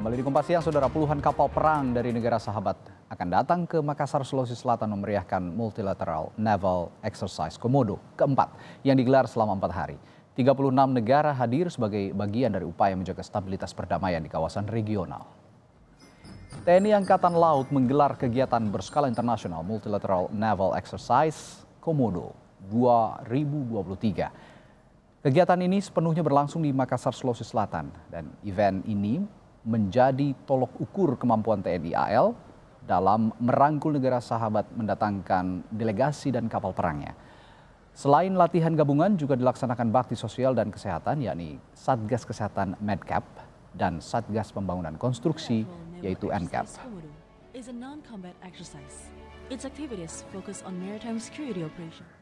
Kembali di Kompas Siang, Saudara, puluhan kapal perang dari negara sahabat akan datang ke Makassar, Sulawesi Selatan memeriahkan Multilateral Naval Exercise Komodo keempat yang digelar selama empat hari. 36 negara hadir sebagai bagian dari upaya menjaga stabilitas perdamaian di kawasan regional. TNI Angkatan Laut menggelar kegiatan berskala internasional Multilateral Naval Exercise Komodo 2023. Kegiatan ini sepenuhnya berlangsung di Makassar, Sulawesi Selatan dan event ini menjadi tolok ukur kemampuan TNI AL dalam merangkul negara sahabat mendatangkan delegasi dan kapal perangnya. Selain latihan gabungan juga dilaksanakan bakti sosial dan kesehatan yakni Satgas Kesehatan Medcap dan Satgas Pembangunan Konstruksi yaitu NCAP. It's activities focus on maritime security operations.